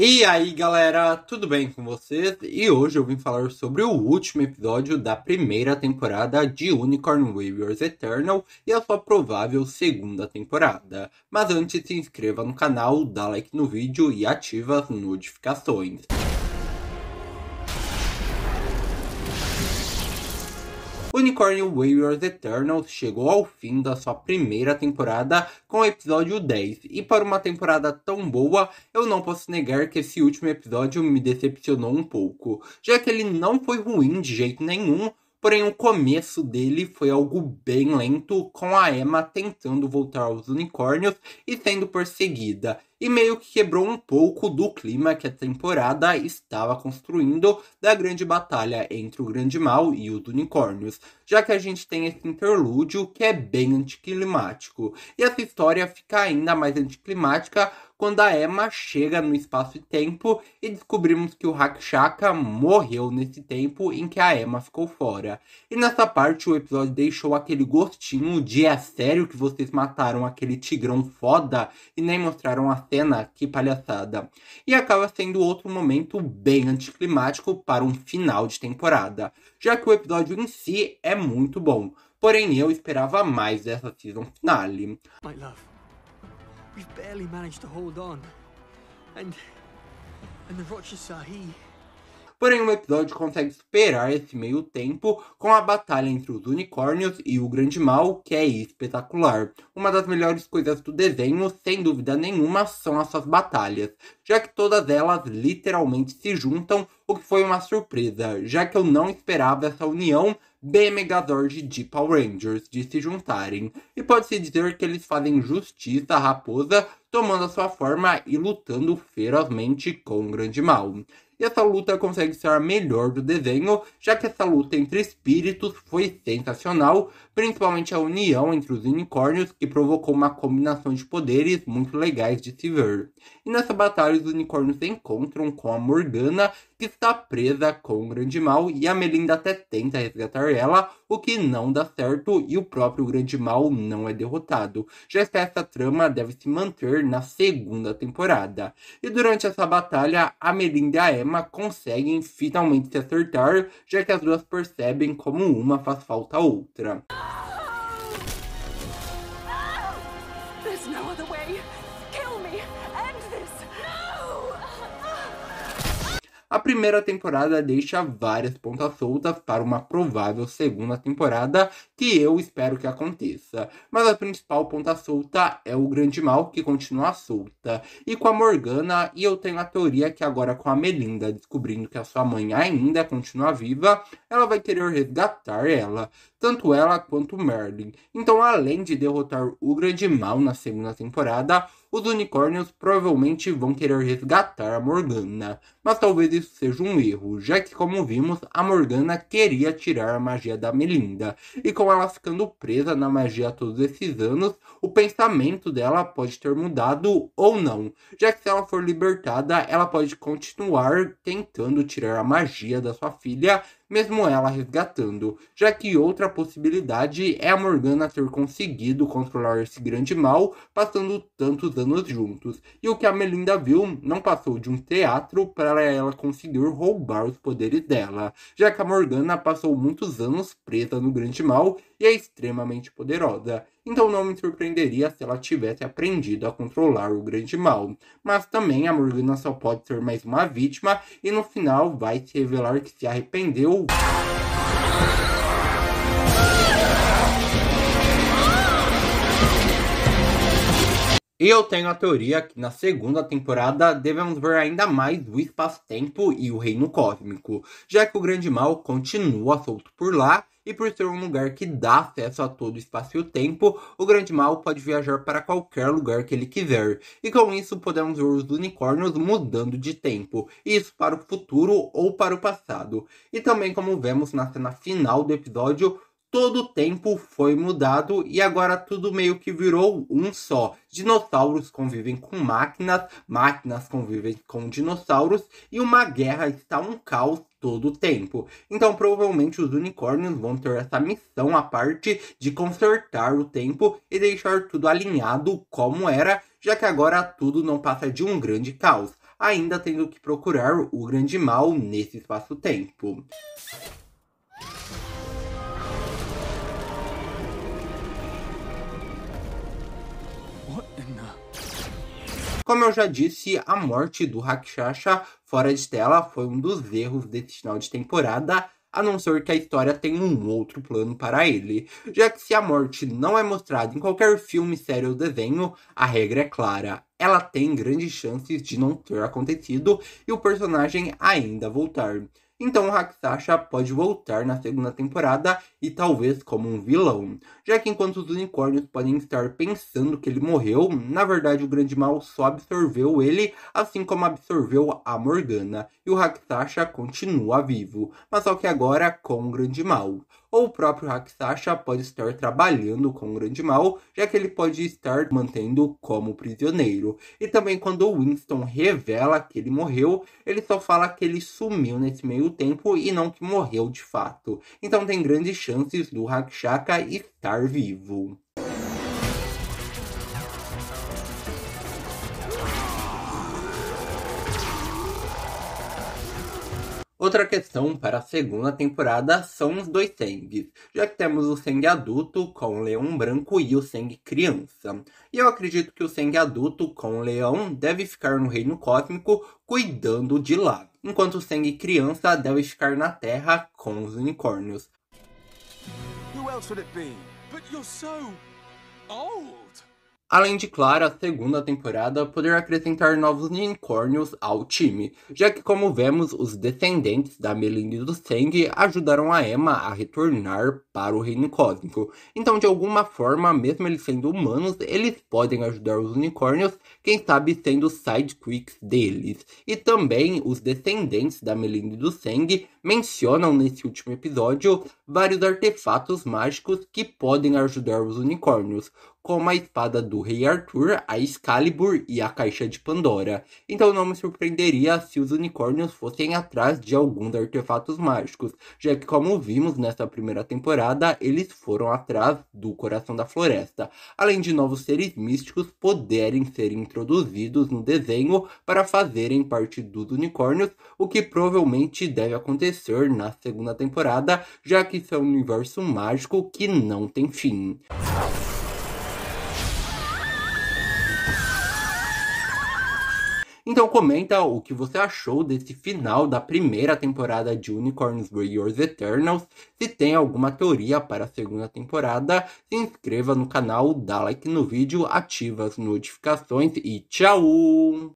E aí galera, tudo bem com vocês? E hoje eu vim falar sobre o último episódio da primeira temporada de Unicorn Warriors Eternal e a sua provável segunda temporada. Mas antes se inscreva no canal, dá like no vídeo e ativa as notificações. Unicorn Warriors Eternal chegou ao fim da sua primeira temporada com o episódio 10, e para uma temporada tão boa, eu não posso negar que esse último episódio me decepcionou um pouco, já que ele não foi ruim de jeito nenhum, porém o começo dele foi algo bem lento, com a Emma tentando voltar aos unicórnios e sendo perseguida, e meio que quebrou um pouco do clima que a temporada estava construindo da grande batalha entre o Grande Mal e os Unicórnios, já que a gente tem esse interlúdio que é bem anticlimático. E essa história fica ainda mais anticlimática quando a Emma chega no espaço e tempo e descobrimos que o Rakshaka morreu nesse tempo em que a Emma ficou fora. E nessa parte o episódio deixou aquele gostinho de é sério que vocês mataram aquele tigrão foda e nem mostraram a cena, que palhaçada. E acaba sendo outro momento bem anticlimático para um final de temporada, já que o episódio em si é muito bom. Porém, eu esperava mais dessa season finale. My love, we've barely managed to hold on. And, and the Rochester, he porém o episódio consegue superar esse meio tempo com a batalha entre os unicórnios e o grande mal, que é espetacular. Uma das melhores coisas do desenho, sem dúvida nenhuma, são as suas batalhas, já que todas elas literalmente se juntam, o que foi uma surpresa, já que eu não esperava essa união B Megazord de Power Rangers de se juntarem, e pode-se dizer que eles fazem justiça à raposa, tomando a sua forma e lutando ferozmente com o grande mal e essa luta consegue ser a melhor do desenho, já que essa luta entre espíritos foi sensacional, principalmente a união entre os unicórnios, que provocou uma combinação de poderes muito legais de se ver. E nessa batalha, os unicórnios se encontram com a Morgana, que está presa com o Grande Mal, e a Melinda até tenta resgatar ela, o que não dá certo, e o próprio Grande Mal não é derrotado. Já que essa trama deve se manter na segunda temporada. E durante essa batalha, a Melinda e a conseguem finalmente se acertar, já que as duas percebem como uma faz falta à outra. a primeira temporada deixa várias pontas soltas para uma provável segunda temporada que eu espero que aconteça. Mas a principal ponta solta é o grande mal que continua solta. E com a Morgana, e eu tenho a teoria que agora com a Melinda descobrindo que a sua mãe ainda continua viva, ela vai querer resgatar ela, tanto ela quanto Merlin. Então, além de derrotar o grande mal na segunda temporada, os unicórnios provavelmente vão querer resgatar a Morgana, mas talvez isso seja um erro, já que, como vimos, a Morgana queria tirar a magia da Melinda, e com ela ficando presa na magia todos esses anos, o pensamento dela pode ter mudado ou não, já que se ela for libertada, ela pode continuar tentando tirar a magia da sua filha mesmo ela resgatando, já que outra possibilidade é a Morgana ter conseguido controlar esse grande mal passando tantos anos juntos, e o que a Melinda viu não passou de um teatro para ela conseguir roubar os poderes dela, já que a Morgana passou muitos anos presa no grande mal e é extremamente poderosa então não me surpreenderia se ela tivesse aprendido a controlar o grande mal. Mas também a Morgana só pode ser mais uma vítima e no final vai se revelar que se arrependeu. Eu tenho a teoria que na segunda temporada devemos ver ainda mais o espaço-tempo e o reino cósmico, já que o grande mal continua solto por lá e por ser um lugar que dá acesso a todo o espaço e o tempo, o grande mal pode viajar para qualquer lugar que ele quiser. E com isso podemos ver os unicórnios mudando de tempo, isso para o futuro ou para o passado. E também como vemos na cena final do episódio, todo o tempo foi mudado e agora tudo meio que virou um só. Dinossauros convivem com máquinas, máquinas convivem com dinossauros e uma guerra está um caos todo o tempo. Então, provavelmente, os unicórnios vão ter essa missão à parte de consertar o tempo e deixar tudo alinhado como era, já que agora tudo não passa de um grande caos, ainda tendo que procurar o grande mal nesse espaço-tempo. Como eu já disse, a morte do Rakshasha fora de tela foi um dos erros desse final de temporada, a não ser que a história tenha um outro plano para ele, já que se a morte não é mostrada em qualquer filme, série ou desenho, a regra é clara, ela tem grandes chances de não ter acontecido e o personagem ainda voltar. Então o Hakusasha pode voltar na segunda temporada e talvez como um vilão, já que enquanto os unicórnios podem estar pensando que ele morreu, na verdade o grande mal só absorveu ele, assim como absorveu a Morgana, e o Hakusasha continua vivo, mas só que agora com o grande mal ou o próprio Haksasha pode estar trabalhando com o Grande Mal, já que ele pode estar mantendo como prisioneiro. E também quando o Winston revela que ele morreu, ele só fala que ele sumiu nesse meio tempo e não que morreu de fato. Então tem grandes chances do Hakshaka estar vivo. Outra questão para a segunda temporada são os dois sangues, já que temos o sangue adulto com o leão branco e o sangue criança. E eu acredito que o sangue adulto com o leão deve ficar no reino cósmico cuidando de lá, enquanto o sangue criança deve ficar na Terra com os unicórnios. Who else would it be? But you're so old. Além de, claro, a segunda temporada poder acrescentar novos unicórnios ao time, já que, como vemos, os descendentes da Meline do Sangue ajudaram a Emma a retornar para o reino cósmico. Então, de alguma forma, mesmo eles sendo humanos, eles podem ajudar os unicórnios, quem sabe sendo sidekicks deles. E também os descendentes da Meline do Sangue mencionam nesse último episódio vários artefatos mágicos que podem ajudar os unicórnios, como a espada do Rei Arthur, a Excalibur e a Caixa de Pandora. Então não me surpreenderia se os unicórnios fossem atrás de alguns artefatos mágicos, já que, como vimos nesta primeira temporada, eles foram atrás do coração da floresta, além de novos seres místicos poderem ser introduzidos no desenho para fazerem parte dos unicórnios, o que provavelmente deve acontecer na segunda temporada, já que isso é um universo mágico que não tem fim. Então comenta o que você achou desse final da primeira temporada de Unicorns Warriors Eternals. Se tem alguma teoria para a segunda temporada, se inscreva no canal, dá like no vídeo, ativa as notificações e tchau!